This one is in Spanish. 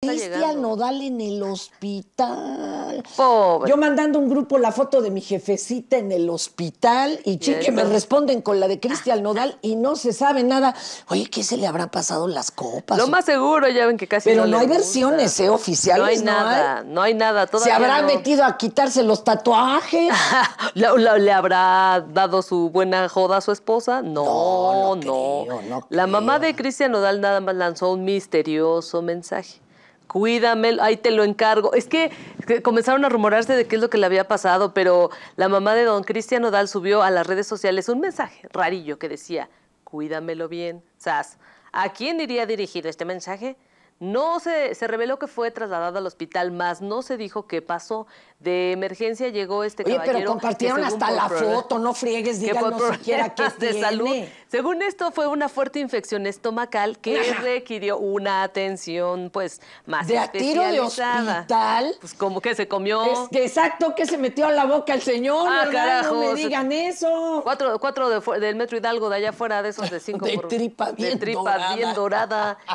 Cristian este Nodal en el hospital. Yo mandando un grupo la foto de mi jefecita en el hospital y chique me responden con la de Cristian Nodal y no se sabe nada. Oye, ¿qué se le habrá pasado las copas? Lo más seguro, ya ven que casi. Pero no, hay versiones ¿eh? oficiales. No hay nada, no hay nada. se habrá metido a quitarse los tatuajes. ¿Le, habrá dado su buena joda a su esposa? No, no. no, la mamá de Cristian Nodal nada más lanzó un misterioso mensaje. Cuídamelo, ahí te lo encargo. Es que, comenzaron a rumorarse de qué es lo que le había pasado, pero la mamá de don Cristiano Odal subió a las redes sociales un mensaje rarillo que decía, cuídamelo bien, Sas. ¿A quién iría dirigido este mensaje? No se, se, reveló que fue trasladado al hospital, más no se dijo qué pasó. De emergencia llegó este Oye, pero compartieron hasta la foto, no friegues, díganos que siquiera qué de salud. Según esto, fue una fuerte infección estomacal que requirió una atención, pues, más De a tiro de hospital. Pues como que se comió. que exacto, que se metió a la boca el señor. Ah, no me digan eso. Cuatro, cuatro del metro Hidalgo de allá afuera, de esos de cinco. de tripa bien de tripa bien dorada.